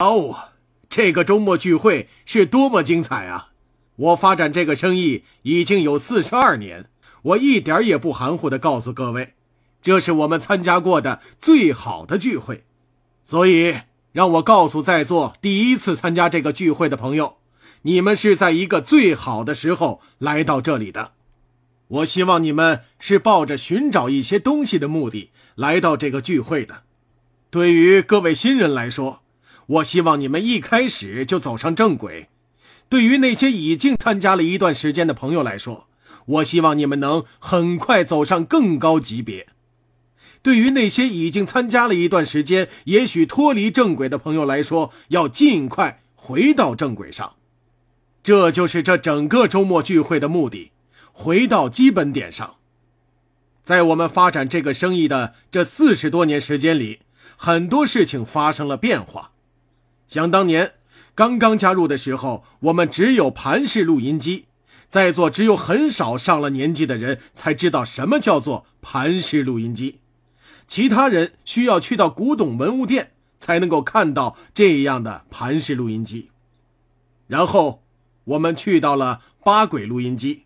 哦，这个周末聚会是多么精彩啊！我发展这个生意已经有四十二年，我一点也不含糊地告诉各位，这是我们参加过的最好的聚会。所以，让我告诉在座第一次参加这个聚会的朋友，你们是在一个最好的时候来到这里的。我希望你们是抱着寻找一些东西的目的来到这个聚会的。对于各位新人来说，我希望你们一开始就走上正轨。对于那些已经参加了一段时间的朋友来说，我希望你们能很快走上更高级别。对于那些已经参加了一段时间，也许脱离正轨的朋友来说，要尽快回到正轨上。这就是这整个周末聚会的目的：回到基本点上。在我们发展这个生意的这四十多年时间里，很多事情发生了变化。想当年，刚刚加入的时候，我们只有盘式录音机，在座只有很少上了年纪的人才知道什么叫做盘式录音机，其他人需要去到古董文物店才能够看到这样的盘式录音机。然后，我们去到了八轨录音机，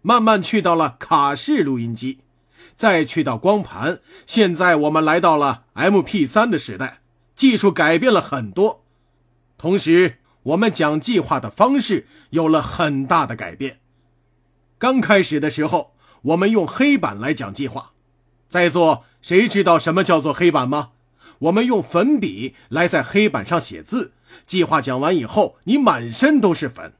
慢慢去到了卡式录音机，再去到光盘。现在我们来到了 MP3 的时代。技术改变了很多，同时我们讲计划的方式有了很大的改变。刚开始的时候，我们用黑板来讲计划，在座谁知道什么叫做黑板吗？我们用粉笔来在黑板上写字，计划讲完以后，你满身都是粉。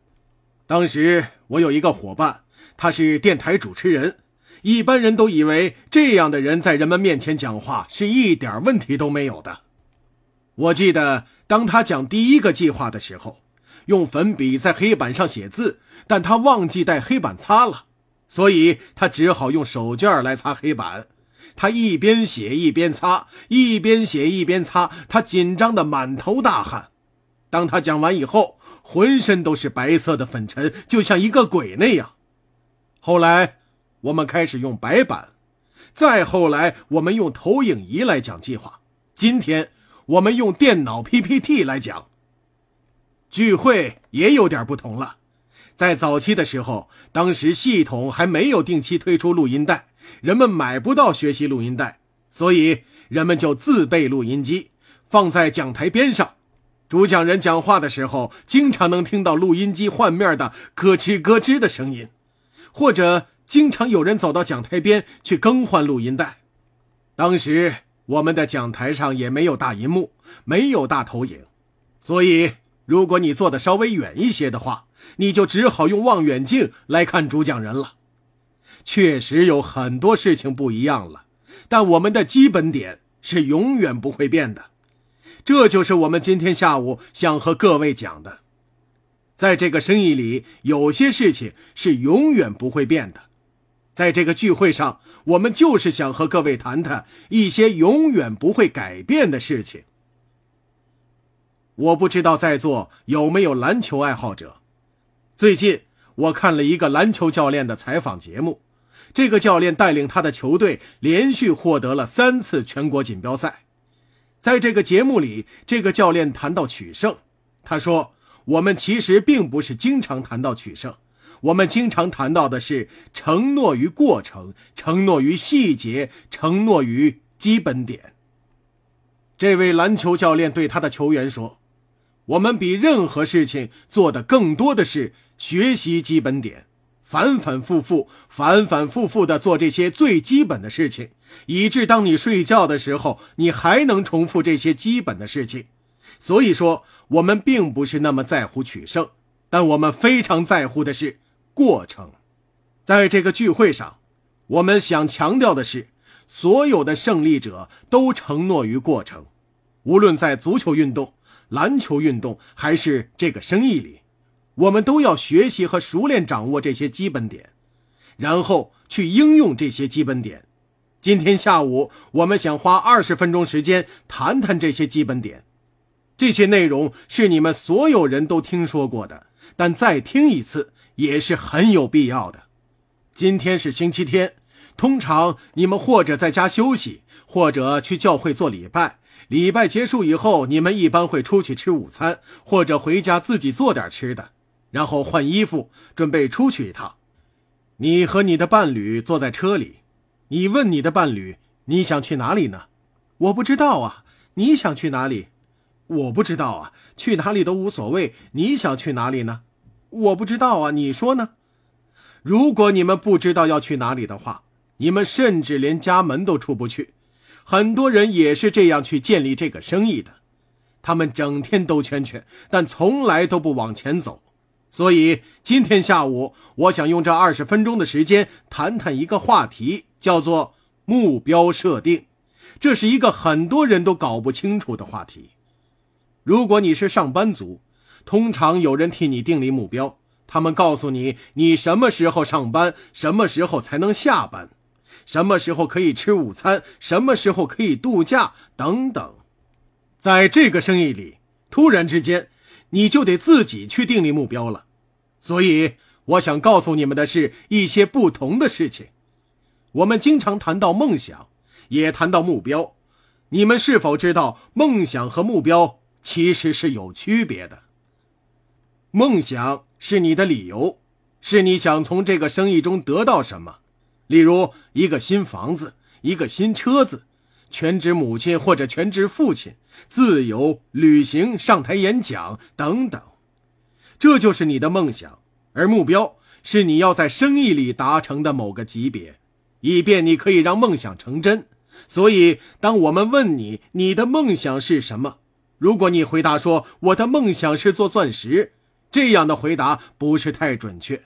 当时我有一个伙伴，他是电台主持人，一般人都以为这样的人在人们面前讲话是一点问题都没有的。我记得当他讲第一个计划的时候，用粉笔在黑板上写字，但他忘记带黑板擦了，所以他只好用手绢来擦黑板。他一边写一边擦，一边写一边擦，他紧张的满头大汗。当他讲完以后，浑身都是白色的粉尘，就像一个鬼那样。后来，我们开始用白板，再后来我们用投影仪来讲计划。今天。我们用电脑 PPT 来讲，聚会也有点不同了。在早期的时候，当时系统还没有定期推出录音带，人们买不到学习录音带，所以人们就自备录音机，放在讲台边上。主讲人讲话的时候，经常能听到录音机换面的咯吱咯吱的声音，或者经常有人走到讲台边去更换录音带。当时。我们的讲台上也没有大银幕，没有大投影，所以如果你坐的稍微远一些的话，你就只好用望远镜来看主讲人了。确实有很多事情不一样了，但我们的基本点是永远不会变的。这就是我们今天下午想和各位讲的。在这个生意里，有些事情是永远不会变的。在这个聚会上，我们就是想和各位谈谈一些永远不会改变的事情。我不知道在座有没有篮球爱好者。最近我看了一个篮球教练的采访节目，这个教练带领他的球队连续获得了三次全国锦标赛。在这个节目里，这个教练谈到取胜，他说：“我们其实并不是经常谈到取胜。”我们经常谈到的是承诺于过程，承诺于细节，承诺于基本点。这位篮球教练对他的球员说：“我们比任何事情做的更多的是学习基本点，反反复复、反反复复地做这些最基本的事情，以致当你睡觉的时候，你还能重复这些基本的事情。所以说，我们并不是那么在乎取胜，但我们非常在乎的是。”过程，在这个聚会上，我们想强调的是，所有的胜利者都承诺于过程。无论在足球运动、篮球运动，还是这个生意里，我们都要学习和熟练掌握这些基本点，然后去应用这些基本点。今天下午，我们想花二十分钟时间谈谈这些基本点。这些内容是你们所有人都听说过的，但再听一次。也是很有必要的。今天是星期天，通常你们或者在家休息，或者去教会做礼拜。礼拜结束以后，你们一般会出去吃午餐，或者回家自己做点吃的，然后换衣服，准备出去一趟。你和你的伴侣坐在车里，你问你的伴侣：“你想去哪里呢？”“我不知道啊。”“你想去哪里？”“我不知道啊。”“去哪里都无所谓。”“你想去哪里呢？”我不知道啊，你说呢？如果你们不知道要去哪里的话，你们甚至连家门都出不去。很多人也是这样去建立这个生意的，他们整天兜圈圈，但从来都不往前走。所以今天下午，我想用这二十分钟的时间谈谈一个话题，叫做目标设定。这是一个很多人都搞不清楚的话题。如果你是上班族。通常有人替你定立目标，他们告诉你你什么时候上班，什么时候才能下班，什么时候可以吃午餐，什么时候可以度假等等。在这个生意里，突然之间，你就得自己去定立目标了。所以，我想告诉你们的是一些不同的事情。我们经常谈到梦想，也谈到目标。你们是否知道梦想和目标其实是有区别的？梦想是你的理由，是你想从这个生意中得到什么，例如一个新房子、一个新车子、全职母亲或者全职父亲、自由旅行、上台演讲等等。这就是你的梦想，而目标是你要在生意里达成的某个级别，以便你可以让梦想成真。所以，当我们问你你的梦想是什么，如果你回答说我的梦想是做钻石，这样的回答不是太准确。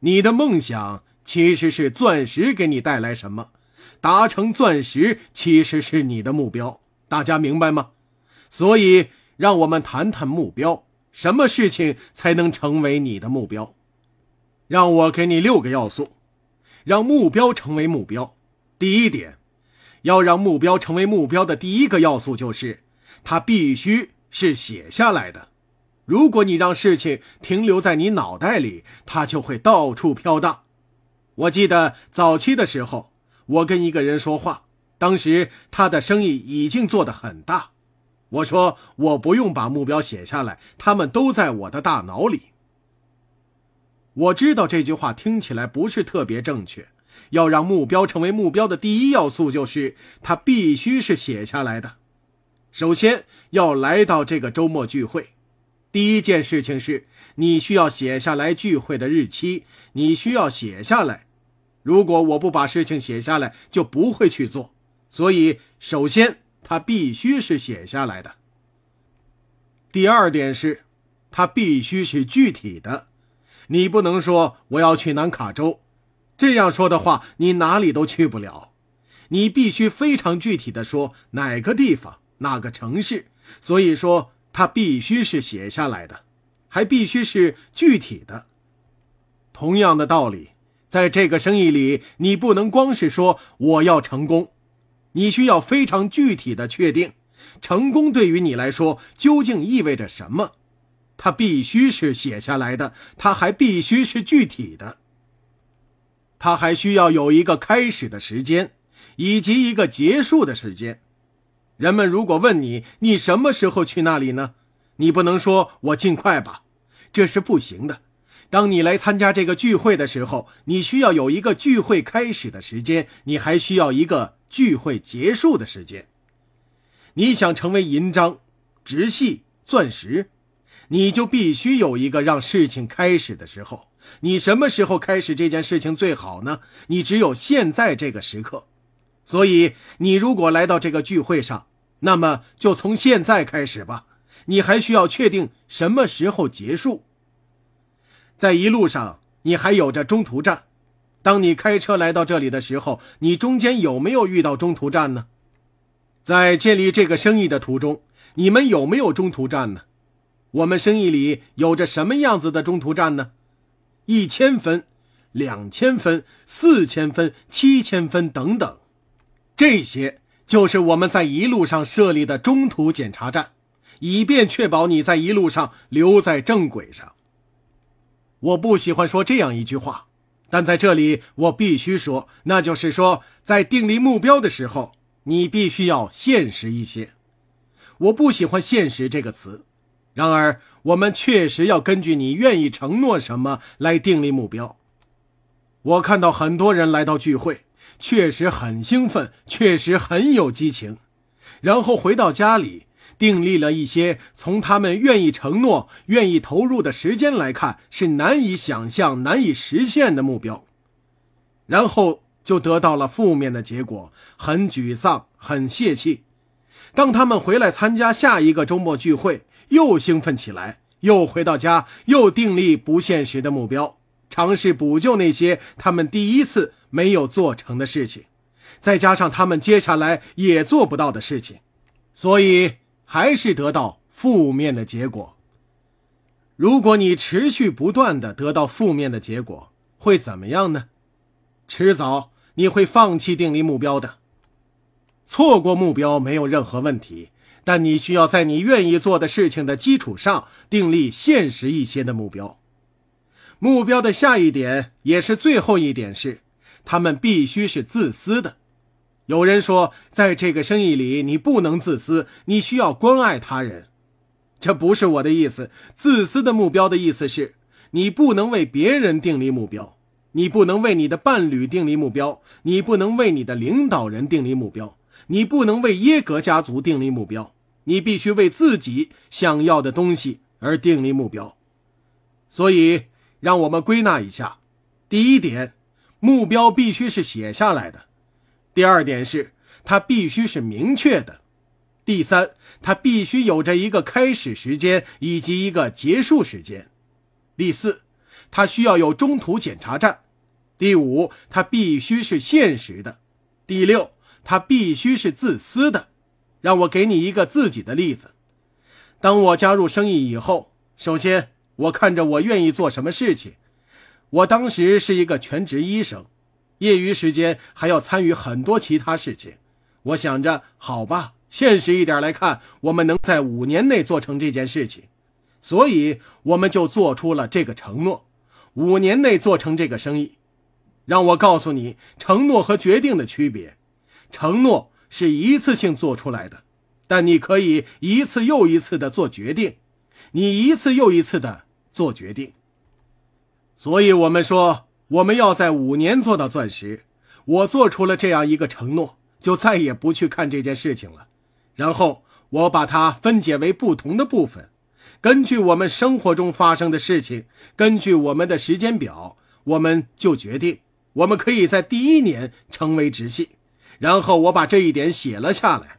你的梦想其实是钻石给你带来什么？达成钻石其实是你的目标，大家明白吗？所以，让我们谈谈目标。什么事情才能成为你的目标？让我给你六个要素，让目标成为目标。第一点，要让目标成为目标的第一个要素就是，它必须是写下来的。如果你让事情停留在你脑袋里，它就会到处飘荡。我记得早期的时候，我跟一个人说话，当时他的生意已经做得很大。我说我不用把目标写下来，他们都在我的大脑里。我知道这句话听起来不是特别正确。要让目标成为目标的第一要素，就是它必须是写下来的。首先要来到这个周末聚会。第一件事情是你需要写下来聚会的日期，你需要写下来。如果我不把事情写下来，就不会去做。所以，首先它必须是写下来的。第二点是，它必须是具体的。你不能说我要去南卡州，这样说的话，你哪里都去不了。你必须非常具体的说哪个地方、哪个城市。所以说。它必须是写下来的，还必须是具体的。同样的道理，在这个生意里，你不能光是说我要成功，你需要非常具体的确定成功对于你来说究竟意味着什么。它必须是写下来的，它还必须是具体的，它还需要有一个开始的时间，以及一个结束的时间。人们如果问你，你什么时候去那里呢？你不能说我尽快吧，这是不行的。当你来参加这个聚会的时候，你需要有一个聚会开始的时间，你还需要一个聚会结束的时间。你想成为银章、直系、钻石，你就必须有一个让事情开始的时候。你什么时候开始这件事情最好呢？你只有现在这个时刻。所以，你如果来到这个聚会上，那么就从现在开始吧。你还需要确定什么时候结束。在一路上，你还有着中途站。当你开车来到这里的时候，你中间有没有遇到中途站呢？在建立这个生意的途中，你们有没有中途站呢？我们生意里有着什么样子的中途站呢？一千分、两千分、四千分、七千分等等。这些就是我们在一路上设立的中途检查站，以便确保你在一路上留在正轨上。我不喜欢说这样一句话，但在这里我必须说，那就是说，在订立目标的时候，你必须要现实一些。我不喜欢“现实”这个词，然而我们确实要根据你愿意承诺什么来订立目标。我看到很多人来到聚会。确实很兴奋，确实很有激情，然后回到家里，订立了一些从他们愿意承诺、愿意投入的时间来看是难以想象、难以实现的目标，然后就得到了负面的结果，很沮丧、很泄气。当他们回来参加下一个周末聚会，又兴奋起来，又回到家，又订立不现实的目标。尝试补救那些他们第一次没有做成的事情，再加上他们接下来也做不到的事情，所以还是得到负面的结果。如果你持续不断的得到负面的结果，会怎么样呢？迟早你会放弃定立目标的。错过目标没有任何问题，但你需要在你愿意做的事情的基础上订立现实一些的目标。目标的下一点，也是最后一点是，他们必须是自私的。有人说，在这个生意里，你不能自私，你需要关爱他人。这不是我的意思。自私的目标的意思是你不能为别人定立目标，你不能为你的伴侣定立目标，你不能为你的领导人定立目标，你不能为耶格家族定立目标。你必须为自己想要的东西而定立目标。所以。让我们归纳一下：第一点，目标必须是写下来的；第二点是它必须是明确的；第三，它必须有着一个开始时间以及一个结束时间；第四，它需要有中途检查站；第五，它必须是现实的；第六，它必须是自私的。让我给你一个自己的例子：当我加入生意以后，首先。我看着，我愿意做什么事情。我当时是一个全职医生，业余时间还要参与很多其他事情。我想着，好吧，现实一点来看，我们能在五年内做成这件事情，所以我们就做出了这个承诺：五年内做成这个生意。让我告诉你，承诺和决定的区别。承诺是一次性做出来的，但你可以一次又一次的做决定。你一次又一次的做决定，所以我们说我们要在五年做到钻石。我做出了这样一个承诺，就再也不去看这件事情了。然后我把它分解为不同的部分，根据我们生活中发生的事情，根据我们的时间表，我们就决定我们可以在第一年成为直系。然后我把这一点写了下来。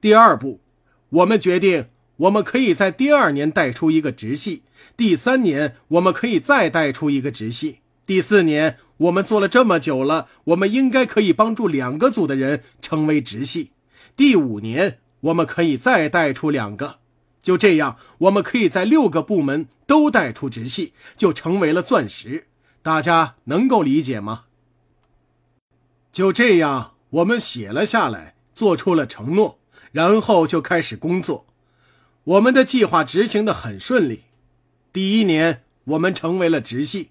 第二步，我们决定。我们可以在第二年带出一个直系，第三年我们可以再带出一个直系，第四年我们做了这么久了，我们应该可以帮助两个组的人成为直系，第五年我们可以再带出两个，就这样，我们可以在六个部门都带出直系，就成为了钻石。大家能够理解吗？就这样，我们写了下来，做出了承诺，然后就开始工作。我们的计划执行的很顺利，第一年我们成为了直系。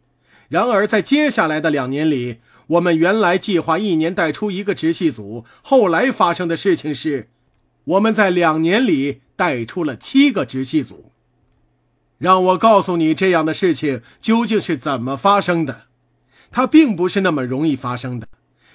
然而，在接下来的两年里，我们原来计划一年带出一个直系组。后来发生的事情是，我们在两年里带出了七个直系组。让我告诉你，这样的事情究竟是怎么发生的？它并不是那么容易发生的。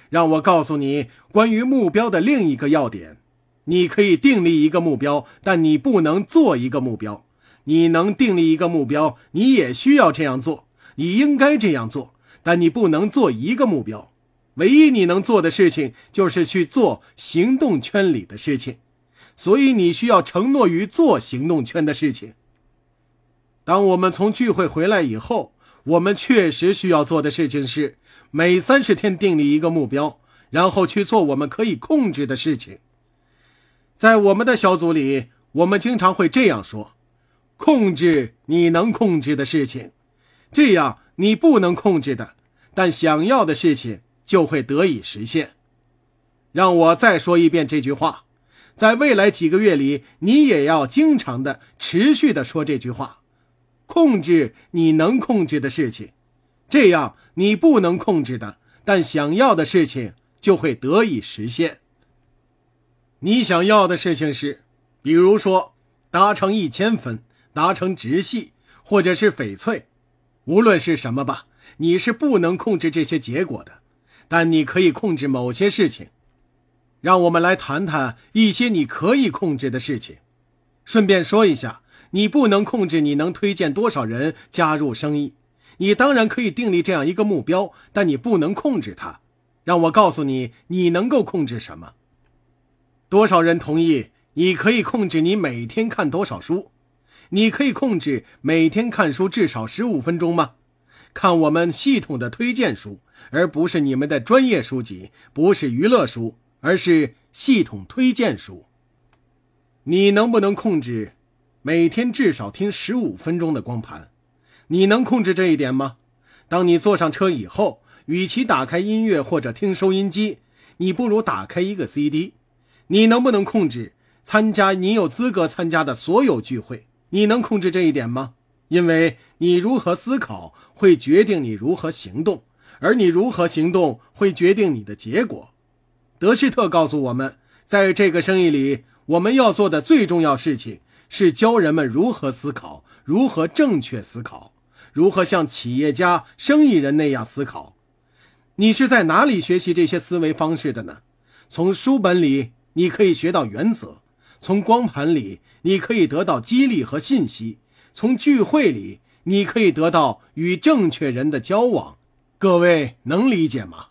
让我告诉你关于目标的另一个要点。你可以订立一个目标，但你不能做一个目标。你能订立一个目标，你也需要这样做，你应该这样做，但你不能做一个目标。唯一你能做的事情就是去做行动圈里的事情，所以你需要承诺于做行动圈的事情。当我们从聚会回来以后，我们确实需要做的事情是每三十天订立一个目标，然后去做我们可以控制的事情。在我们的小组里，我们经常会这样说：“控制你能控制的事情，这样你不能控制的，但想要的事情就会得以实现。”让我再说一遍这句话，在未来几个月里，你也要经常的、持续的说这句话：“控制你能控制的事情，这样你不能控制的，但想要的事情就会得以实现。”你想要的事情是，比如说达成一千分，达成直系或者是翡翠，无论是什么吧，你是不能控制这些结果的，但你可以控制某些事情。让我们来谈谈一些你可以控制的事情。顺便说一下，你不能控制你能推荐多少人加入生意。你当然可以订立这样一个目标，但你不能控制它。让我告诉你，你能够控制什么。多少人同意？你可以控制你每天看多少书？你可以控制每天看书至少十五分钟吗？看我们系统的推荐书，而不是你们的专业书籍，不是娱乐书，而是系统推荐书。你能不能控制每天至少听十五分钟的光盘？你能控制这一点吗？当你坐上车以后，与其打开音乐或者听收音机，你不如打开一个 CD。你能不能控制参加你有资格参加的所有聚会？你能控制这一点吗？因为你如何思考会决定你如何行动，而你如何行动会决定你的结果。德希特告诉我们，在这个生意里，我们要做的最重要事情是教人们如何思考，如何正确思考，如何像企业家、生意人那样思考。你是在哪里学习这些思维方式的呢？从书本里。你可以学到原则，从光盘里你可以得到激励和信息，从聚会里你可以得到与正确人的交往。各位能理解吗？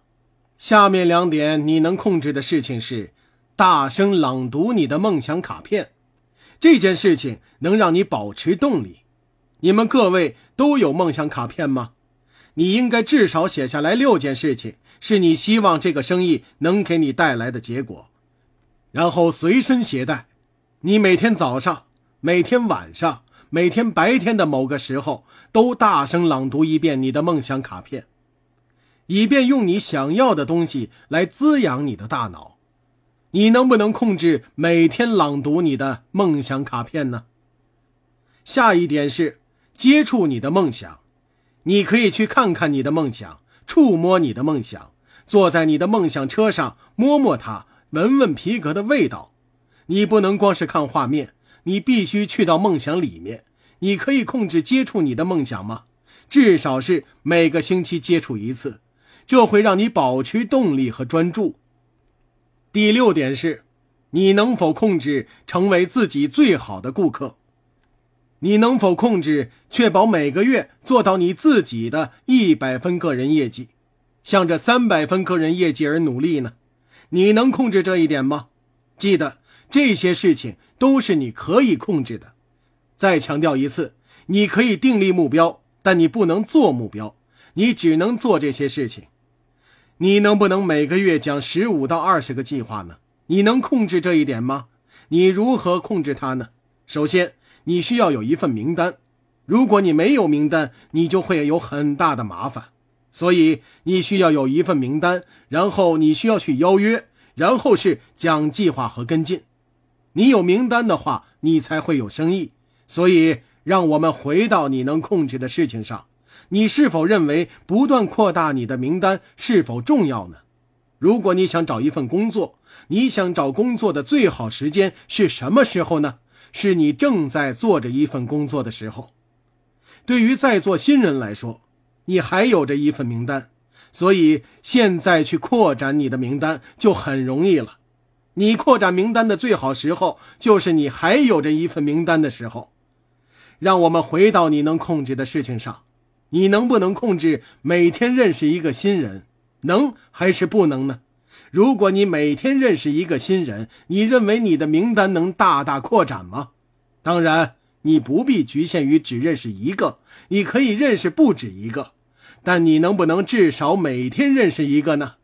下面两点你能控制的事情是：大声朗读你的梦想卡片，这件事情能让你保持动力。你们各位都有梦想卡片吗？你应该至少写下来六件事情，是你希望这个生意能给你带来的结果。然后随身携带，你每天早上、每天晚上、每天白天的某个时候，都大声朗读一遍你的梦想卡片，以便用你想要的东西来滋养你的大脑。你能不能控制每天朗读你的梦想卡片呢？下一点是接触你的梦想，你可以去看看你的梦想，触摸你的梦想，坐在你的梦想车上摸摸它。闻闻皮革的味道，你不能光是看画面，你必须去到梦想里面。你可以控制接触你的梦想吗？至少是每个星期接触一次，这会让你保持动力和专注。第六点是，你能否控制成为自己最好的顾客？你能否控制确保每个月做到你自己的一百分个人业绩，向着三百分个人业绩而努力呢？你能控制这一点吗？记得这些事情都是你可以控制的。再强调一次，你可以订立目标，但你不能做目标，你只能做这些事情。你能不能每个月讲十五到二十个计划呢？你能控制这一点吗？你如何控制它呢？首先，你需要有一份名单。如果你没有名单，你就会有很大的麻烦。所以你需要有一份名单，然后你需要去邀约，然后是讲计划和跟进。你有名单的话，你才会有生意。所以，让我们回到你能控制的事情上。你是否认为不断扩大你的名单是否重要呢？如果你想找一份工作，你想找工作的最好时间是什么时候呢？是你正在做着一份工作的时候。对于在座新人来说。你还有着一份名单，所以现在去扩展你的名单就很容易了。你扩展名单的最好时候就是你还有着一份名单的时候。让我们回到你能控制的事情上，你能不能控制每天认识一个新人？能还是不能呢？如果你每天认识一个新人，你认为你的名单能大大扩展吗？当然。你不必局限于只认识一个，你可以认识不止一个。但你能不能至少每天认识一个呢？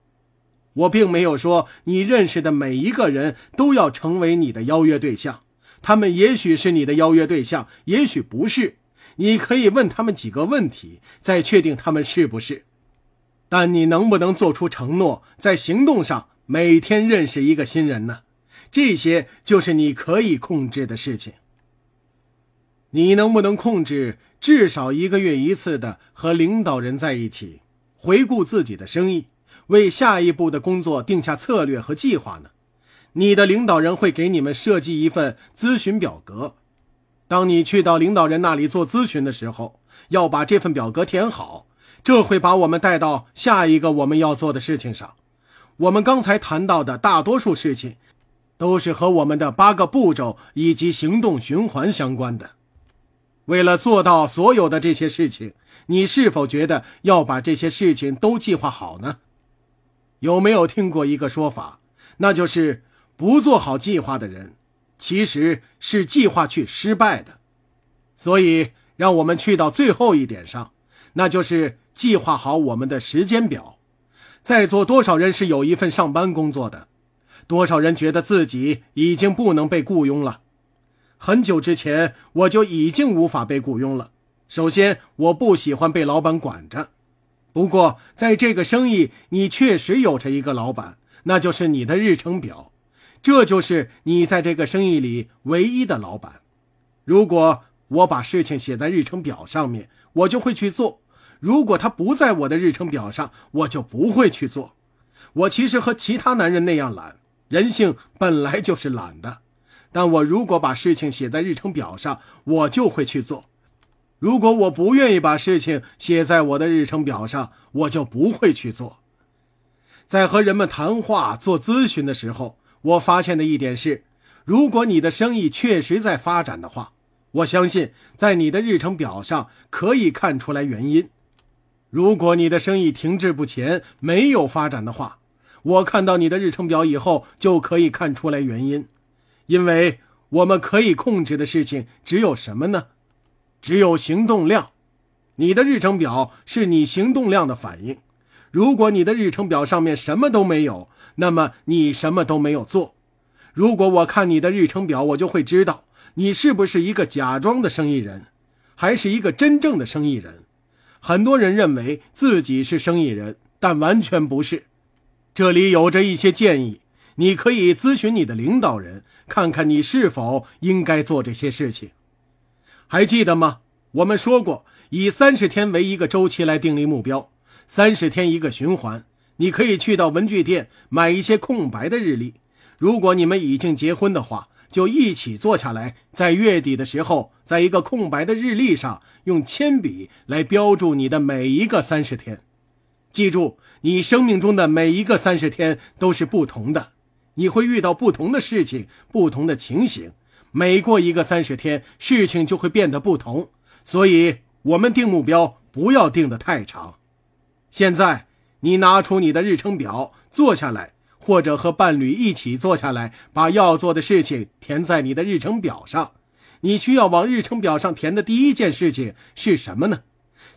我并没有说你认识的每一个人都要成为你的邀约对象，他们也许是你的邀约对象，也许不是。你可以问他们几个问题，再确定他们是不是。但你能不能做出承诺，在行动上每天认识一个新人呢？这些就是你可以控制的事情。你能不能控制至少一个月一次的和领导人在一起，回顾自己的生意，为下一步的工作定下策略和计划呢？你的领导人会给你们设计一份咨询表格。当你去到领导人那里做咨询的时候，要把这份表格填好，这会把我们带到下一个我们要做的事情上。我们刚才谈到的大多数事情，都是和我们的八个步骤以及行动循环相关的。为了做到所有的这些事情，你是否觉得要把这些事情都计划好呢？有没有听过一个说法，那就是不做好计划的人，其实是计划去失败的。所以，让我们去到最后一点上，那就是计划好我们的时间表。在座多少人是有一份上班工作的？多少人觉得自己已经不能被雇佣了？很久之前我就已经无法被雇佣了。首先，我不喜欢被老板管着。不过，在这个生意，你确实有着一个老板，那就是你的日程表。这就是你在这个生意里唯一的老板。如果我把事情写在日程表上面，我就会去做；如果他不在我的日程表上，我就不会去做。我其实和其他男人那样懒，人性本来就是懒的。但我如果把事情写在日程表上，我就会去做；如果我不愿意把事情写在我的日程表上，我就不会去做。在和人们谈话做咨询的时候，我发现的一点是：如果你的生意确实在发展的话，我相信在你的日程表上可以看出来原因；如果你的生意停滞不前，没有发展的话，我看到你的日程表以后就可以看出来原因。因为我们可以控制的事情只有什么呢？只有行动量。你的日程表是你行动量的反应。如果你的日程表上面什么都没有，那么你什么都没有做。如果我看你的日程表，我就会知道你是不是一个假装的生意人，还是一个真正的生意人。很多人认为自己是生意人，但完全不是。这里有着一些建议，你可以咨询你的领导人。看看你是否应该做这些事情，还记得吗？我们说过，以三十天为一个周期来定立目标，三十天一个循环。你可以去到文具店买一些空白的日历。如果你们已经结婚的话，就一起坐下来，在月底的时候，在一个空白的日历上用铅笔来标注你的每一个三十天。记住，你生命中的每一个三十天都是不同的。你会遇到不同的事情，不同的情形。每过一个三十天，事情就会变得不同。所以，我们定目标不要定得太长。现在，你拿出你的日程表，坐下来，或者和伴侣一起坐下来，把要做的事情填在你的日程表上。你需要往日程表上填的第一件事情是什么呢？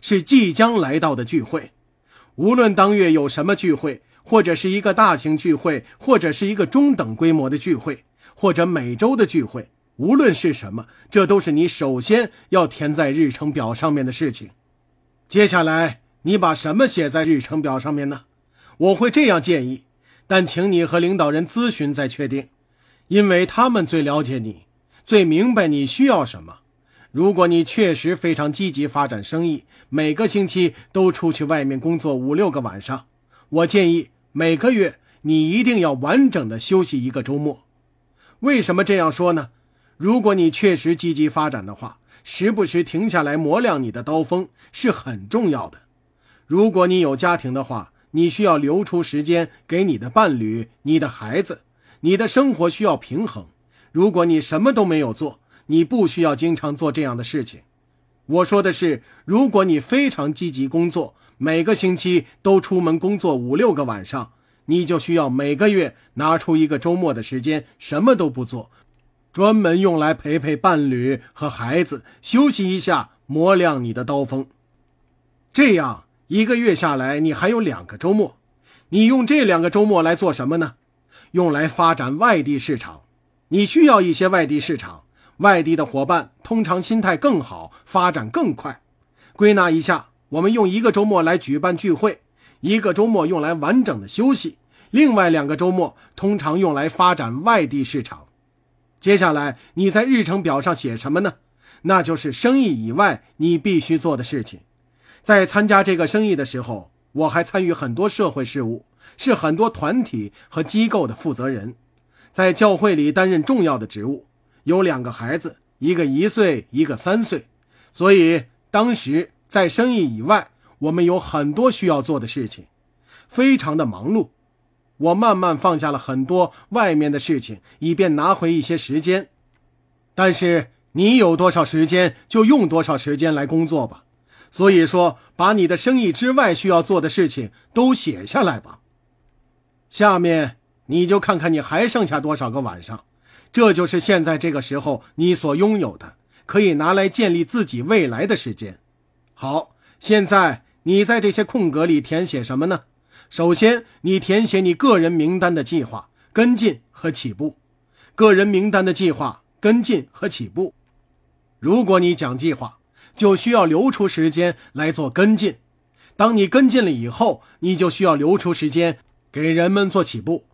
是即将来到的聚会，无论当月有什么聚会。或者是一个大型聚会，或者是一个中等规模的聚会，或者每周的聚会。无论是什么，这都是你首先要填在日程表上面的事情。接下来，你把什么写在日程表上面呢？我会这样建议，但请你和领导人咨询再确定，因为他们最了解你，最明白你需要什么。如果你确实非常积极发展生意，每个星期都出去外面工作五六个晚上，我建议。每个月你一定要完整的休息一个周末。为什么这样说呢？如果你确实积极发展的话，时不时停下来磨亮你的刀锋是很重要的。如果你有家庭的话，你需要留出时间给你的伴侣、你的孩子，你的生活需要平衡。如果你什么都没有做，你不需要经常做这样的事情。我说的是，如果你非常积极工作。每个星期都出门工作五六个晚上，你就需要每个月拿出一个周末的时间什么都不做，专门用来陪陪伴侣和孩子，休息一下，磨亮你的刀锋。这样一个月下来，你还有两个周末，你用这两个周末来做什么呢？用来发展外地市场。你需要一些外地市场，外地的伙伴通常心态更好，发展更快。归纳一下。我们用一个周末来举办聚会，一个周末用来完整的休息，另外两个周末通常用来发展外地市场。接下来你在日程表上写什么呢？那就是生意以外你必须做的事情。在参加这个生意的时候，我还参与很多社会事务，是很多团体和机构的负责人，在教会里担任重要的职务。有两个孩子，一个一岁，一个三岁，所以当时。在生意以外，我们有很多需要做的事情，非常的忙碌。我慢慢放下了很多外面的事情，以便拿回一些时间。但是你有多少时间，就用多少时间来工作吧。所以说，把你的生意之外需要做的事情都写下来吧。下面你就看看你还剩下多少个晚上，这就是现在这个时候你所拥有的，可以拿来建立自己未来的时间。好，现在你在这些空格里填写什么呢？首先，你填写你个人名单的计划跟进和起步。个人名单的计划跟进和起步。如果你讲计划，就需要留出时间来做跟进。当你跟进了以后，你就需要留出时间给人们做起步。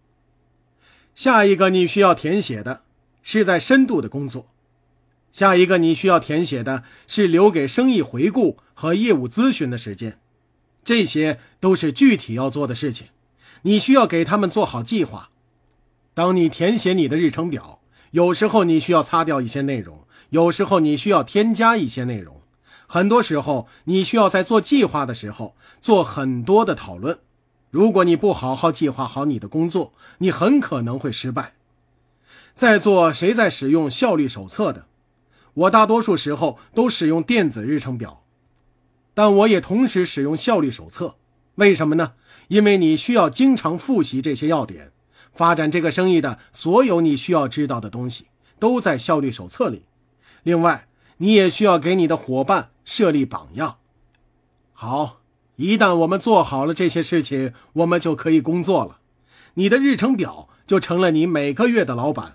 下一个你需要填写的是在深度的工作。下一个你需要填写的是留给生意回顾和业务咨询的时间，这些都是具体要做的事情，你需要给他们做好计划。当你填写你的日程表，有时候你需要擦掉一些内容，有时候你需要添加一些内容。很多时候，你需要在做计划的时候做很多的讨论。如果你不好好计划好你的工作，你很可能会失败。在做谁在使用效率手册的？我大多数时候都使用电子日程表，但我也同时使用效率手册。为什么呢？因为你需要经常复习这些要点，发展这个生意的所有你需要知道的东西都在效率手册里。另外，你也需要给你的伙伴设立榜样。好，一旦我们做好了这些事情，我们就可以工作了。你的日程表就成了你每个月的老板，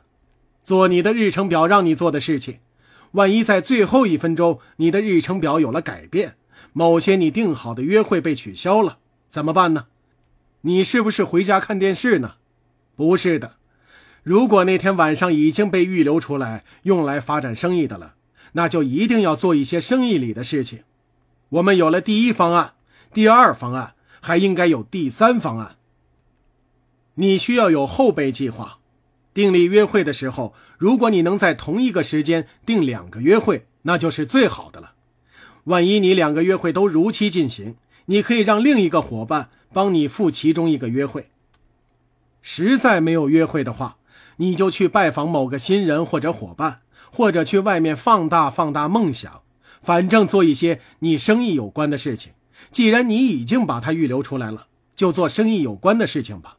做你的日程表让你做的事情。万一在最后一分钟，你的日程表有了改变，某些你定好的约会被取消了，怎么办呢？你是不是回家看电视呢？不是的，如果那天晚上已经被预留出来用来发展生意的了，那就一定要做一些生意里的事情。我们有了第一方案，第二方案，还应该有第三方案。你需要有后备计划。订立约会的时候，如果你能在同一个时间订两个约会，那就是最好的了。万一你两个约会都如期进行，你可以让另一个伙伴帮你付其中一个约会。实在没有约会的话，你就去拜访某个新人或者伙伴，或者去外面放大放大梦想，反正做一些你生意有关的事情。既然你已经把它预留出来了，就做生意有关的事情吧。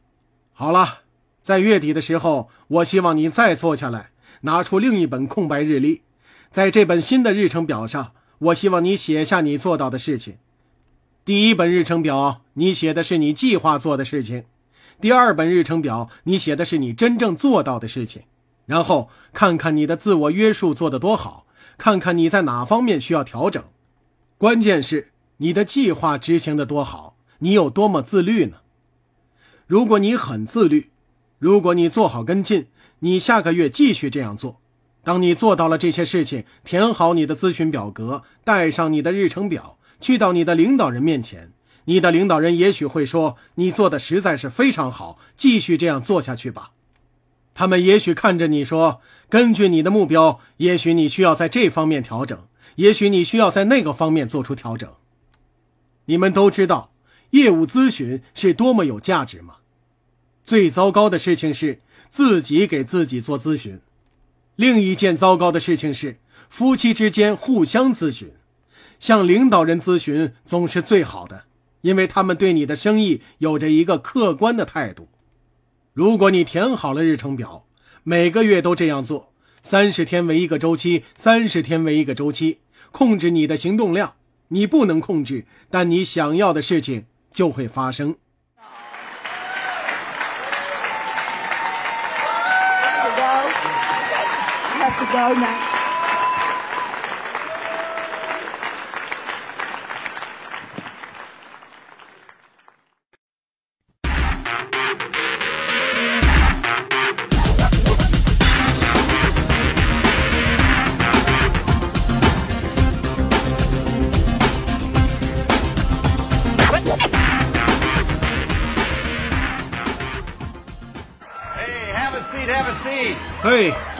好了。在月底的时候，我希望你再坐下来，拿出另一本空白日历。在这本新的日程表上，我希望你写下你做到的事情。第一本日程表，你写的是你计划做的事情；第二本日程表，你写的是你真正做到的事情。然后看看你的自我约束做得多好，看看你在哪方面需要调整。关键是你的计划执行得多好，你有多么自律呢？如果你很自律，如果你做好跟进，你下个月继续这样做。当你做到了这些事情，填好你的咨询表格，带上你的日程表，去到你的领导人面前。你的领导人也许会说：“你做的实在是非常好，继续这样做下去吧。”他们也许看着你说：“根据你的目标，也许你需要在这方面调整，也许你需要在那个方面做出调整。”你们都知道，业务咨询是多么有价值吗？最糟糕的事情是自己给自己做咨询，另一件糟糕的事情是夫妻之间互相咨询，向领导人咨询总是最好的，因为他们对你的生意有着一个客观的态度。如果你填好了日程表，每个月都这样做，三十天为一个周期，三十天为一个周期，控制你的行动量，你不能控制，但你想要的事情就会发生。go no.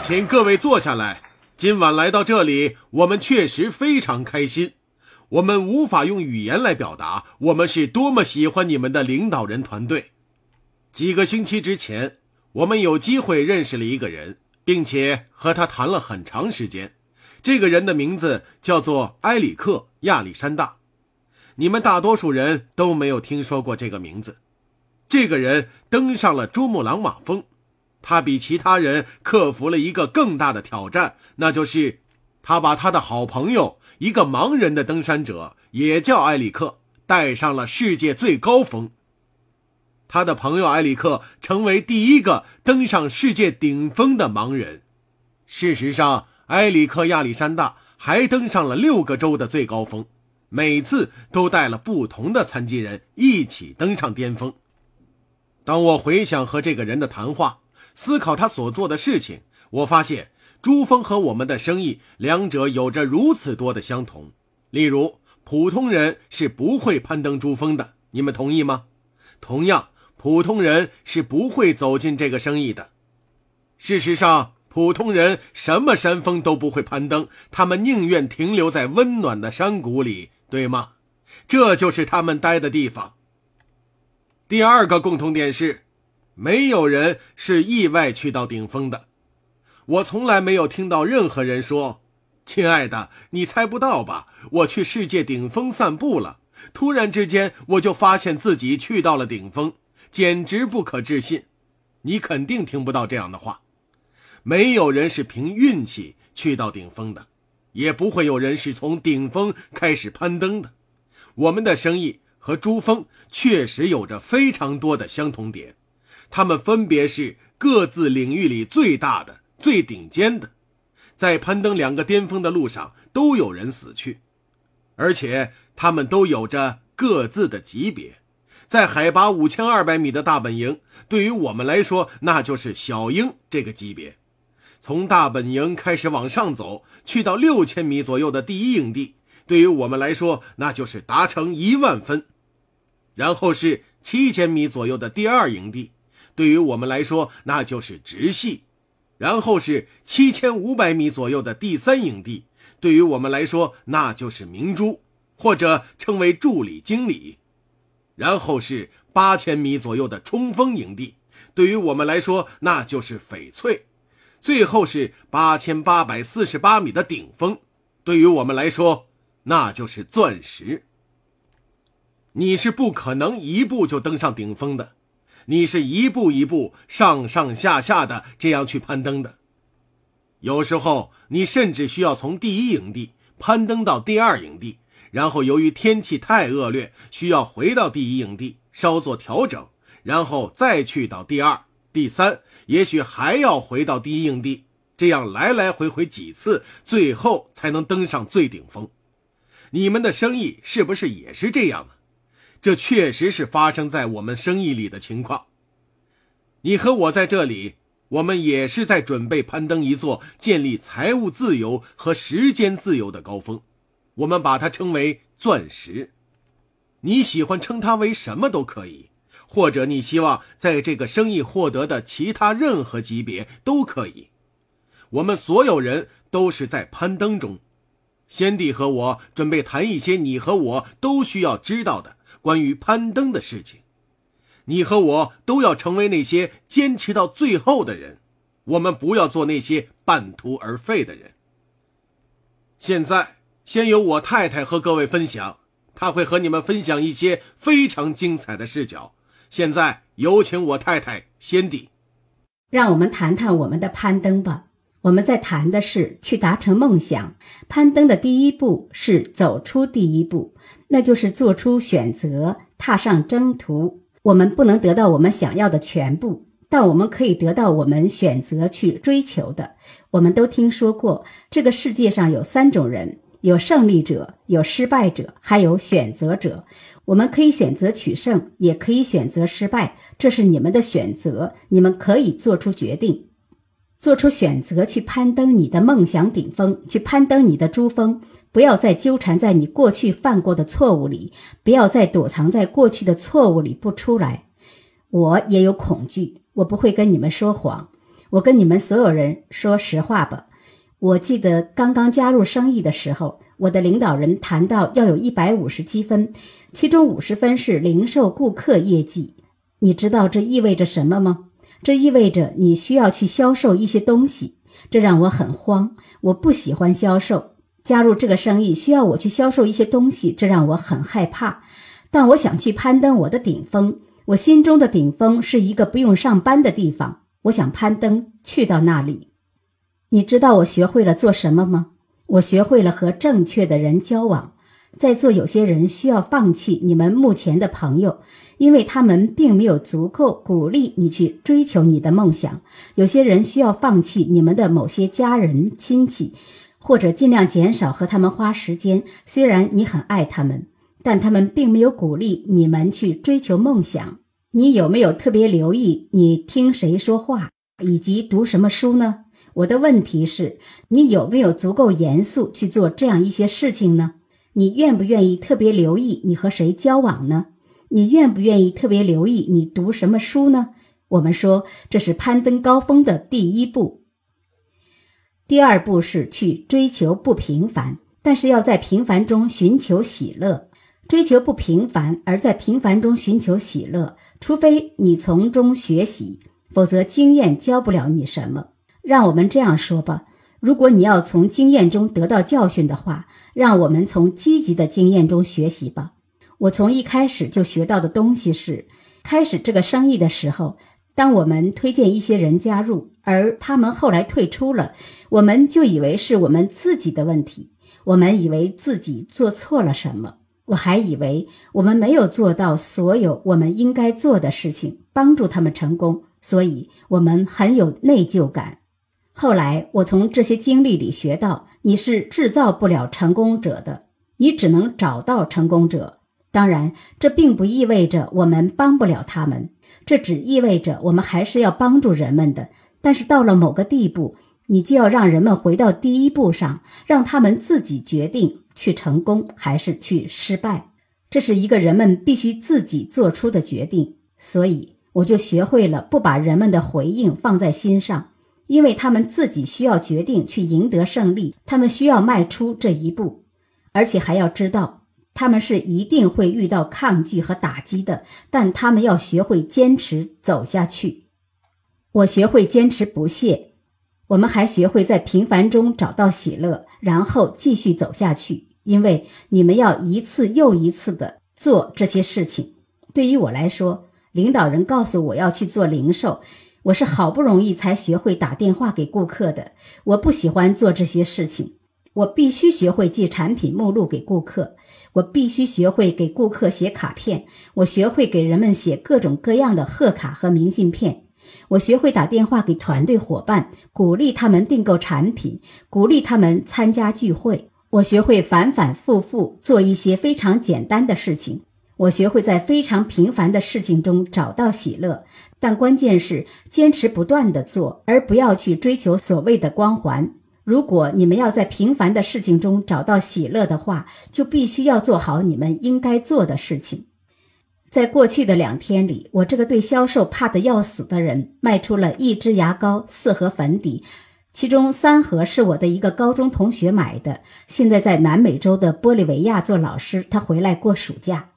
请各位坐下来。今晚来到这里，我们确实非常开心。我们无法用语言来表达我们是多么喜欢你们的领导人团队。几个星期之前，我们有机会认识了一个人，并且和他谈了很长时间。这个人的名字叫做埃里克·亚历山大。你们大多数人都没有听说过这个名字。这个人登上了珠穆朗玛峰。他比其他人克服了一个更大的挑战，那就是他把他的好朋友，一个盲人的登山者，也叫埃里克，带上了世界最高峰。他的朋友埃里克成为第一个登上世界顶峰的盲人。事实上，埃里克亚历山大还登上了六个州的最高峰，每次都带了不同的残疾人一起登上巅峰。当我回想和这个人的谈话，思考他所做的事情，我发现珠峰和我们的生意两者有着如此多的相同。例如，普通人是不会攀登珠峰的，你们同意吗？同样，普通人是不会走进这个生意的。事实上，普通人什么山峰都不会攀登，他们宁愿停留在温暖的山谷里，对吗？这就是他们待的地方。第二个共同点是。没有人是意外去到顶峰的，我从来没有听到任何人说：“亲爱的，你猜不到吧？我去世界顶峰散步了。”突然之间，我就发现自己去到了顶峰，简直不可置信。你肯定听不到这样的话。没有人是凭运气去到顶峰的，也不会有人是从顶峰开始攀登的。我们的生意和珠峰确实有着非常多的相同点。他们分别是各自领域里最大的、最顶尖的，在攀登两个巅峰的路上都有人死去，而且他们都有着各自的级别。在海拔五千二百米的大本营，对于我们来说那就是小鹰这个级别。从大本营开始往上走，去到六千米左右的第一营地，对于我们来说那就是达成一万分，然后是七千米左右的第二营地。对于我们来说，那就是直系；然后是七千五百米左右的第三营地，对于我们来说那就是明珠，或者称为助理经理；然后是八千米左右的冲锋营地，对于我们来说那就是翡翠；最后是八千八百四十八米的顶峰，对于我们来说那就是钻石。你是不可能一步就登上顶峰的。你是一步一步上上下下的这样去攀登的，有时候你甚至需要从第一营地攀登到第二营地，然后由于天气太恶劣，需要回到第一营地稍作调整，然后再去到第二、第三，也许还要回到第一营地，这样来来回回几次，最后才能登上最顶峰。你们的生意是不是也是这样呢？这确实是发生在我们生意里的情况。你和我在这里，我们也是在准备攀登一座建立财务自由和时间自由的高峰，我们把它称为钻石。你喜欢称它为什么都可以，或者你希望在这个生意获得的其他任何级别都可以。我们所有人都是在攀登中。先帝和我准备谈一些你和我都需要知道的。关于攀登的事情，你和我都要成为那些坚持到最后的人。我们不要做那些半途而废的人。现在，先由我太太和各位分享，她会和你们分享一些非常精彩的视角。现在，有请我太太先帝。让我们谈谈我们的攀登吧。我们在谈的是去达成梦想。攀登的第一步是走出第一步，那就是做出选择，踏上征途。我们不能得到我们想要的全部，但我们可以得到我们选择去追求的。我们都听说过，这个世界上有三种人：有胜利者，有失败者，还有选择者。我们可以选择取胜，也可以选择失败，这是你们的选择。你们可以做出决定。做出选择，去攀登你的梦想顶峰，去攀登你的珠峰。不要再纠缠在你过去犯过的错误里，不要再躲藏在过去的错误里不出来。我也有恐惧，我不会跟你们说谎，我跟你们所有人说实话吧。我记得刚刚加入生意的时候，我的领导人谈到要有一百五十积分，其中五十分是零售顾客业绩。你知道这意味着什么吗？这意味着你需要去销售一些东西，这让我很慌。我不喜欢销售，加入这个生意需要我去销售一些东西，这让我很害怕。但我想去攀登我的顶峰，我心中的顶峰是一个不用上班的地方。我想攀登去到那里。你知道我学会了做什么吗？我学会了和正确的人交往。在座有些人需要放弃你们目前的朋友，因为他们并没有足够鼓励你去追求你的梦想。有些人需要放弃你们的某些家人亲戚，或者尽量减少和他们花时间。虽然你很爱他们，但他们并没有鼓励你们去追求梦想。你有没有特别留意你听谁说话，以及读什么书呢？我的问题是，你有没有足够严肃去做这样一些事情呢？你愿不愿意特别留意你和谁交往呢？你愿不愿意特别留意你读什么书呢？我们说这是攀登高峰的第一步。第二步是去追求不平凡，但是要在平凡中寻求喜乐。追求不平凡而在平凡中寻求喜乐，除非你从中学习，否则经验教不了你什么。让我们这样说吧。如果你要从经验中得到教训的话，让我们从积极的经验中学习吧。我从一开始就学到的东西是：开始这个生意的时候，当我们推荐一些人加入，而他们后来退出了，我们就以为是我们自己的问题，我们以为自己做错了什么。我还以为我们没有做到所有我们应该做的事情，帮助他们成功，所以我们很有内疚感。后来，我从这些经历里学到，你是制造不了成功者的，你只能找到成功者。当然，这并不意味着我们帮不了他们，这只意味着我们还是要帮助人们的。但是到了某个地步，你就要让人们回到第一步上，让他们自己决定去成功还是去失败。这是一个人们必须自己做出的决定。所以，我就学会了不把人们的回应放在心上。因为他们自己需要决定去赢得胜利，他们需要迈出这一步，而且还要知道他们是一定会遇到抗拒和打击的，但他们要学会坚持走下去。我学会坚持不懈，我们还学会在平凡中找到喜乐，然后继续走下去。因为你们要一次又一次地做这些事情。对于我来说，领导人告诉我要去做零售。我是好不容易才学会打电话给顾客的。我不喜欢做这些事情，我必须学会寄产品目录给顾客，我必须学会给顾客写卡片，我学会给人们写各种各样的贺卡和明信片，我学会打电话给团队伙伴，鼓励他们订购产品，鼓励他们参加聚会，我学会反反复复做一些非常简单的事情。我学会在非常平凡的事情中找到喜乐，但关键是坚持不断的做，而不要去追求所谓的光环。如果你们要在平凡的事情中找到喜乐的话，就必须要做好你们应该做的事情。在过去的两天里，我这个对销售怕得要死的人，卖出了一支牙膏、四盒粉底，其中三盒是我的一个高中同学买的，现在在南美洲的玻利维亚做老师，他回来过暑假。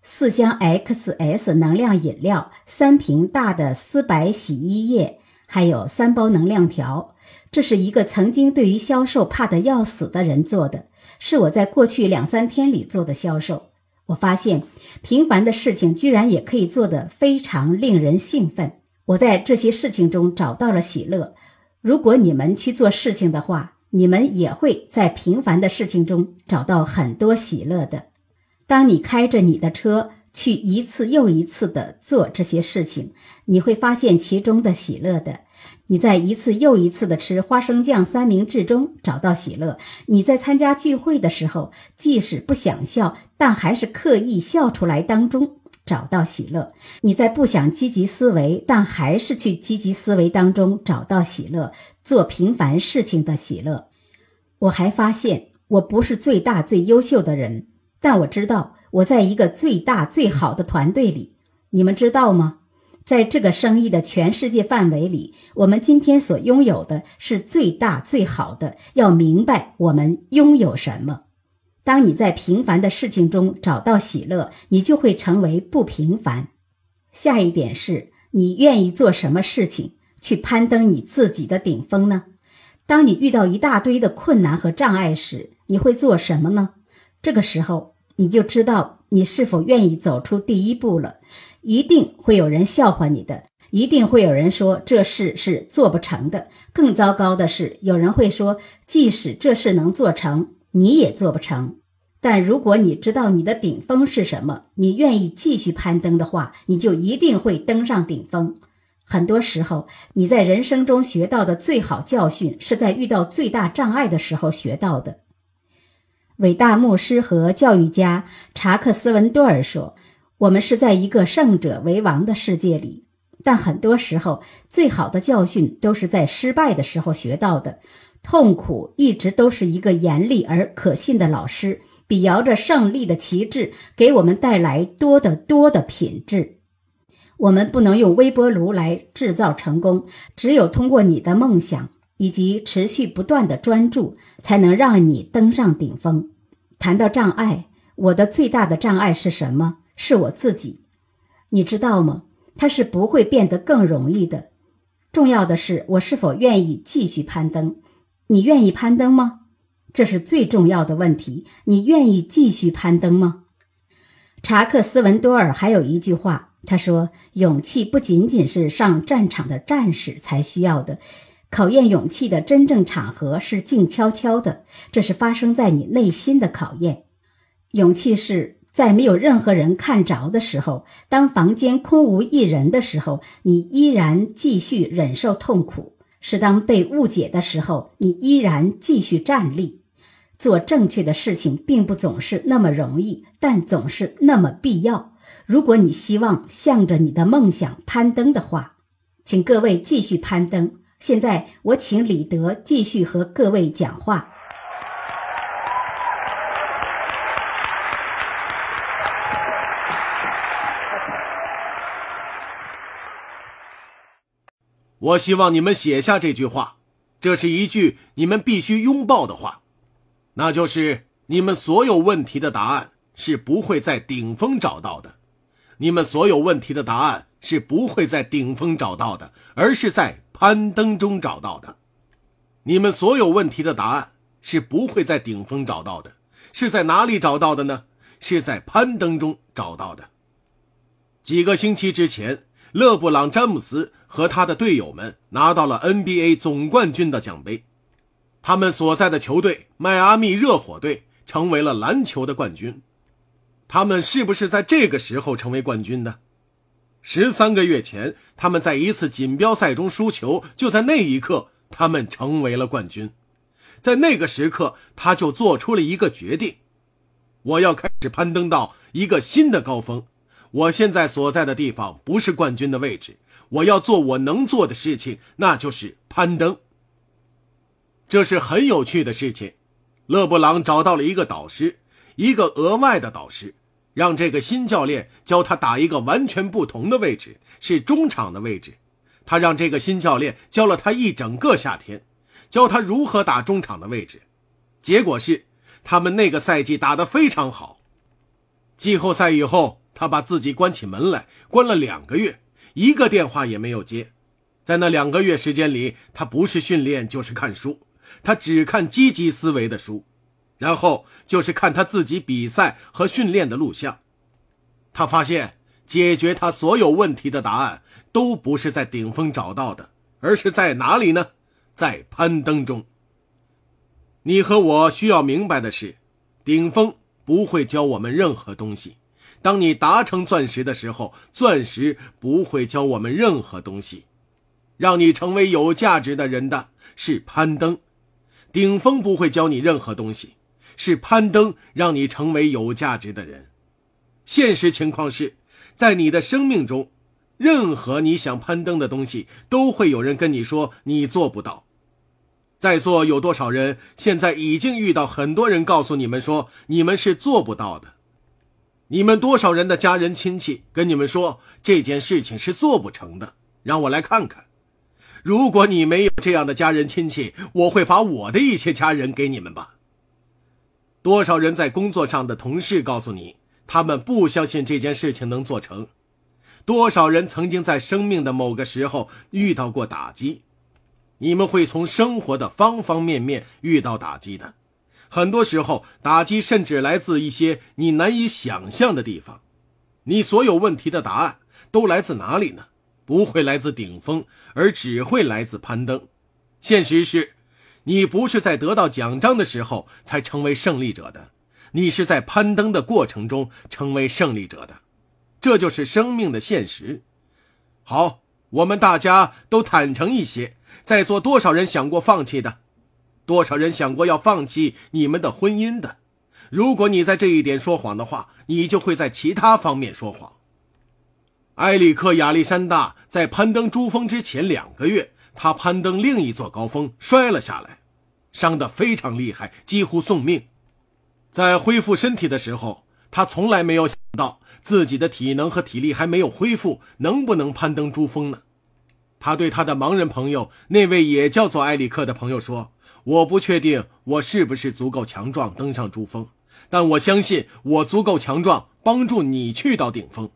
四箱 XS 能量饮料，三瓶大的丝白洗衣液，还有三包能量条。这是一个曾经对于销售怕得要死的人做的，是我在过去两三天里做的销售。我发现平凡的事情居然也可以做得非常令人兴奋。我在这些事情中找到了喜乐。如果你们去做事情的话，你们也会在平凡的事情中找到很多喜乐的。当你开着你的车去一次又一次的做这些事情，你会发现其中的喜乐的。你在一次又一次的吃花生酱三明治中找到喜乐；你在参加聚会的时候，即使不想笑，但还是刻意笑出来当中找到喜乐；你在不想积极思维，但还是去积极思维当中找到喜乐。做平凡事情的喜乐，我还发现我不是最大最优秀的人。但我知道我在一个最大最好的团队里，你们知道吗？在这个生意的全世界范围里，我们今天所拥有的是最大最好的。要明白我们拥有什么。当你在平凡的事情中找到喜乐，你就会成为不平凡。下一点是你愿意做什么事情去攀登你自己的顶峰呢？当你遇到一大堆的困难和障碍时，你会做什么呢？这个时候，你就知道你是否愿意走出第一步了。一定会有人笑话你的，一定会有人说这事是做不成的。更糟糕的是，有人会说，即使这事能做成，你也做不成。但如果你知道你的顶峰是什么，你愿意继续攀登的话，你就一定会登上顶峰。很多时候，你在人生中学到的最好教训，是在遇到最大障碍的时候学到的。伟大牧师和教育家查克斯文多尔说：“我们是在一个胜者为王的世界里，但很多时候，最好的教训都是在失败的时候学到的。痛苦一直都是一个严厉而可信的老师，比摇着胜利的旗帜给我们带来多得多的品质。我们不能用微波炉来制造成功，只有通过你的梦想。”以及持续不断的专注，才能让你登上顶峰。谈到障碍，我的最大的障碍是什么？是我自己，你知道吗？它是不会变得更容易的。重要的是我是否愿意继续攀登。你愿意攀登吗？这是最重要的问题。你愿意继续攀登吗？查克斯文多尔还有一句话，他说：“勇气不仅仅是上战场的战士才需要的。”考验勇气的真正场合是静悄悄的，这是发生在你内心的考验。勇气是在没有任何人看着的时候，当房间空无一人的时候，你依然继续忍受痛苦；是当被误解的时候，你依然继续站立。做正确的事情并不总是那么容易，但总是那么必要。如果你希望向着你的梦想攀登的话，请各位继续攀登。现在我请李德继续和各位讲话。我希望你们写下这句话，这是一句你们必须拥抱的话，那就是你们所有问题的答案是不会在顶峰找到的，你们所有问题的答案是不会在顶峰找到的，而是在。攀登中找到的，你们所有问题的答案是不会在顶峰找到的，是在哪里找到的呢？是在攀登中找到的。几个星期之前，勒布朗·詹姆斯和他的队友们拿到了 NBA 总冠军的奖杯，他们所在的球队迈阿密热火队成为了篮球的冠军。他们是不是在这个时候成为冠军呢？十三个月前，他们在一次锦标赛中输球。就在那一刻，他们成为了冠军。在那个时刻，他就做出了一个决定：我要开始攀登到一个新的高峰。我现在所在的地方不是冠军的位置。我要做我能做的事情，那就是攀登。这是很有趣的事情。勒布朗找到了一个导师，一个额外的导师。让这个新教练教他打一个完全不同的位置，是中场的位置。他让这个新教练教了他一整个夏天，教他如何打中场的位置。结果是，他们那个赛季打得非常好。季后赛以后，他把自己关起门来，关了两个月，一个电话也没有接。在那两个月时间里，他不是训练就是看书，他只看积极思维的书。然后就是看他自己比赛和训练的录像，他发现解决他所有问题的答案都不是在顶峰找到的，而是在哪里呢？在攀登中。你和我需要明白的是，顶峰不会教我们任何东西。当你达成钻石的时候，钻石不会教我们任何东西。让你成为有价值的人的是攀登，顶峰不会教你任何东西。是攀登让你成为有价值的人。现实情况是，在你的生命中，任何你想攀登的东西，都会有人跟你说你做不到。在座有多少人现在已经遇到很多人告诉你们说你们是做不到的？你们多少人的家人亲戚跟你们说这件事情是做不成的？让我来看看，如果你没有这样的家人亲戚，我会把我的一些家人给你们吧。多少人在工作上的同事告诉你，他们不相信这件事情能做成？多少人曾经在生命的某个时候遇到过打击？你们会从生活的方方面面遇到打击的。很多时候，打击甚至来自一些你难以想象的地方。你所有问题的答案都来自哪里呢？不会来自顶峰，而只会来自攀登。现实是。你不是在得到奖章的时候才成为胜利者的，你是在攀登的过程中成为胜利者的，这就是生命的现实。好，我们大家都坦诚一些，在座多少人想过放弃的？多少人想过要放弃你们的婚姻的？如果你在这一点说谎的话，你就会在其他方面说谎。埃里克·亚历山大在攀登珠峰之前两个月，他攀登另一座高峰，摔了下来。伤得非常厉害，几乎送命。在恢复身体的时候，他从来没有想到自己的体能和体力还没有恢复，能不能攀登珠峰呢？他对他的盲人朋友，那位也叫做埃里克的朋友说：“我不确定我是不是足够强壮登上珠峰，但我相信我足够强壮，帮助你去到顶峰。”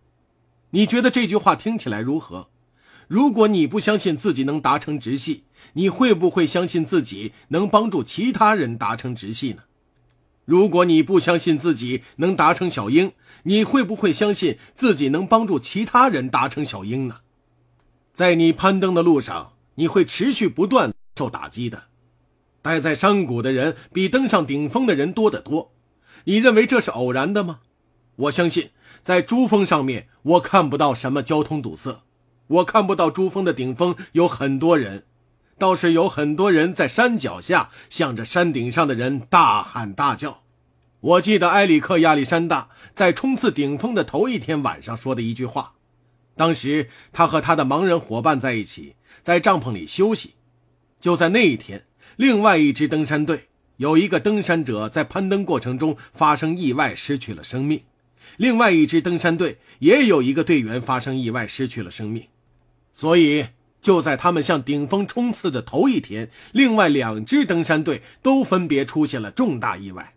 你觉得这句话听起来如何？如果你不相信自己能达成直系，你会不会相信自己能帮助其他人达成直系呢？如果你不相信自己能达成小英，你会不会相信自己能帮助其他人达成小英呢？在你攀登的路上，你会持续不断受打击的。待在山谷的人比登上顶峰的人多得多，你认为这是偶然的吗？我相信，在珠峰上面，我看不到什么交通堵塞。我看不到珠峰的顶峰，有很多人，倒是有很多人在山脚下向着山顶上的人大喊大叫。我记得埃里克亚历山大在冲刺顶峰的头一天晚上说的一句话，当时他和他的盲人伙伴在一起，在帐篷里休息。就在那一天，另外一支登山队有一个登山者在攀登过程中发生意外，失去了生命；另外一支登山队也有一个队员发生意外，失去了生命。所以，就在他们向顶峰冲刺的头一天，另外两支登山队都分别出现了重大意外。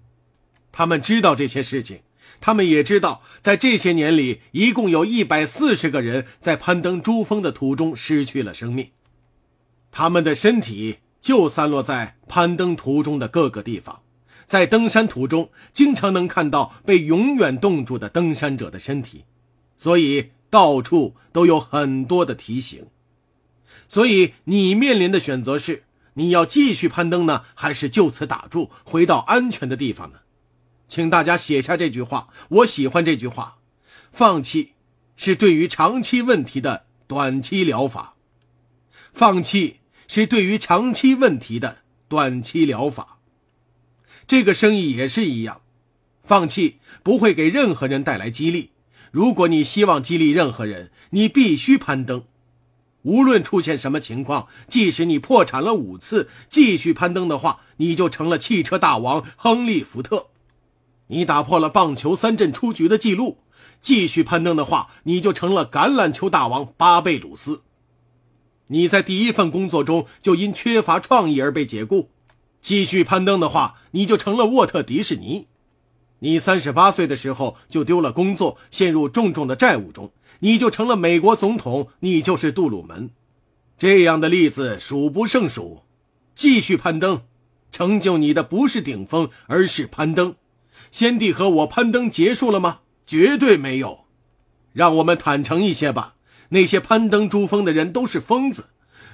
他们知道这些事情，他们也知道，在这些年里，一共有一百四十个人在攀登珠峰的途中失去了生命，他们的身体就散落在攀登途中的各个地方。在登山途中，经常能看到被永远冻住的登山者的身体，所以。到处都有很多的提醒，所以你面临的选择是，你要继续攀登呢，还是就此打住，回到安全的地方呢？请大家写下这句话，我喜欢这句话：放弃是对于长期问题的短期疗法。放弃是对于长期问题的短期疗法。这个生意也是一样，放弃不会给任何人带来激励。如果你希望激励任何人，你必须攀登。无论出现什么情况，即使你破产了五次，继续攀登的话，你就成了汽车大王亨利·福特。你打破了棒球三振出局的记录，继续攀登的话，你就成了橄榄球大王巴贝鲁斯。你在第一份工作中就因缺乏创意而被解雇，继续攀登的话，你就成了沃特·迪士尼。你三十八岁的时候就丢了工作，陷入重重的债务中，你就成了美国总统，你就是杜鲁门。这样的例子数不胜数。继续攀登，成就你的不是顶峰，而是攀登。先帝和我攀登结束了吗？绝对没有。让我们坦诚一些吧。那些攀登珠峰的人都是疯子。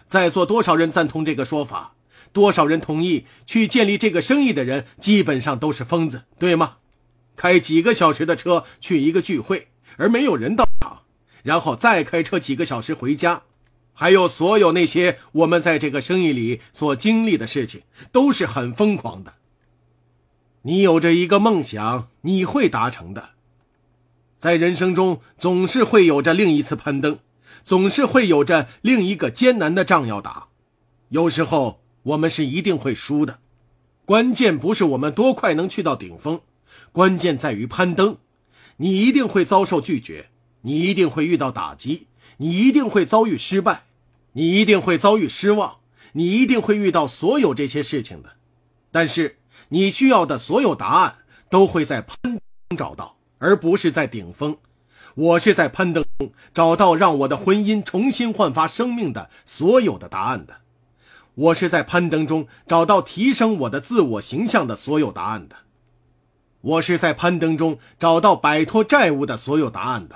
在座多少人赞同这个说法？多少人同意去建立这个生意的人基本上都是疯子，对吗？开几个小时的车去一个聚会，而没有人到场，然后再开车几个小时回家，还有所有那些我们在这个生意里所经历的事情都是很疯狂的。你有着一个梦想，你会达成的。在人生中，总是会有着另一次攀登，总是会有着另一个艰难的仗要打。有时候我们是一定会输的，关键不是我们多快能去到顶峰。关键在于攀登，你一定会遭受拒绝，你一定会遇到打击，你一定会遭遇失败，你一定会遭遇失望，你一定会遇到所有这些事情的。但是，你需要的所有答案都会在攀登找到，而不是在顶峰。我是在攀登中找到让我的婚姻重新焕发生命的所有的答案的，我是在攀登中找到提升我的自我形象的所有答案的。我是在攀登中找到摆脱债务的所有答案的，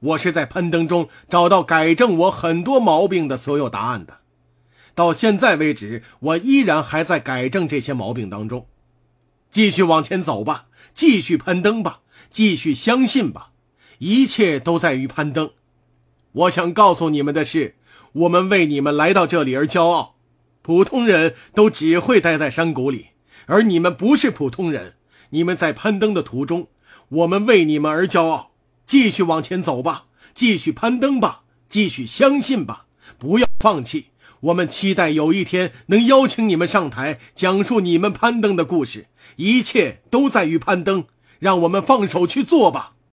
我是在攀登中找到改正我很多毛病的所有答案的，到现在为止，我依然还在改正这些毛病当中。继续往前走吧，继续攀登吧，继续相信吧，一切都在于攀登。我想告诉你们的是，我们为你们来到这里而骄傲。普通人都只会待在山谷里，而你们不是普通人。你们在攀登的途中，我们为你们而骄傲。继续往前走吧，继续攀登吧，继续相信吧，不要放弃。我们期待有一天能邀请你们上台，讲述你们攀登的故事。一切都在于攀登，让我们放手去做吧。